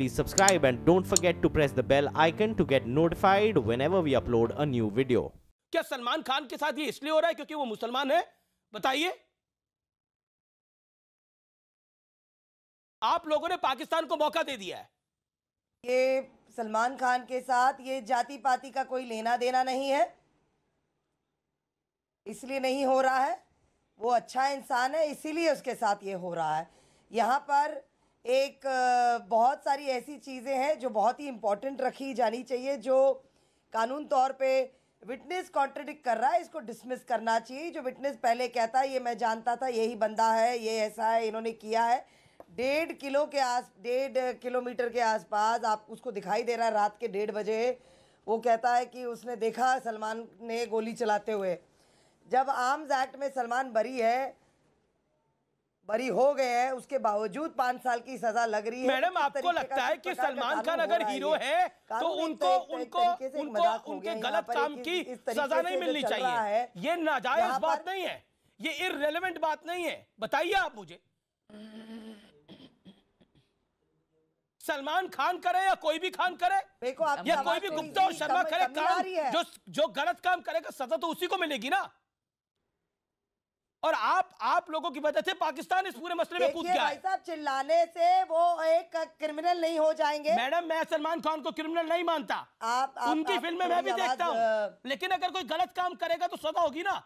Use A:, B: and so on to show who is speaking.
A: please subscribe and don't forget to press the bell icon to get notified whenever we upload
B: a new video.
A: क्या सलमान खान के साथ ये इसलिए हो रहा है क्योंकि वो मुसलमान है बताइए आप लोगों ने पाकिस्तान को मौका दे दिया है
B: ये सलमान खान के साथ ये जाति पाति का कोई लेना देना नहीं है इसलिए नहीं हो रहा है वो अच्छा इंसान है इसीलिए उसके साथ ये हो रहा है यहाँ पर एक बहुत सारी ऐसी चीज़ें हैं जो बहुत ही इम्पोर्टेंट रखी जानी चाहिए जो कानून तौर पे विटनेस कॉन्ट्रडिक्ट कर रहा है इसको डिसमिस करना चाहिए जो विटनेस पहले कहता है ये मैं जानता था यही बंदा है ये ऐसा है इन्होंने किया है डेढ़ किलो के आस डेढ़ किलोमीटर के आसपास आप उसको दिखाई दे रहा है रात के डेढ़ बजे वो कहता है कि उसने देखा सलमान ने गोली चलाते हुए जब आर्म्स एक्ट में सलमान बरी है बरी हो गए हैं उसके बावजूद पांच साल की सजा लग रही है मैडम आपको लगता है कि सलमान खान अगर हीरो है तो उनको तो उनको उनको उनके गलत काम की सजा नहीं मिलनी चाहिए
A: ये नाजायज बात नहीं है ये इरेलीवेंट बात नहीं है बताइए आप मुझे सलमान खान करे या कोई भी खान करे या कोई भी तो गुप्ता और शर्मा करे काम जो जो गलत काम करेगा सजा तो उसी को मिलेगी ना और आप आप लोगों की वजह से पाकिस्तान इस पूरे मसले में कूद गया भाई
B: साहब चिल्लाने से वो एक क्रिमिनल नहीं हो जाएंगे मैडम मैं सलमान खान को क्रिमिनल नहीं मानता आप, आप उनकी फिल्में मैं भी देखता हूँ
A: लेकिन अगर कोई गलत काम करेगा तो सजा होगी ना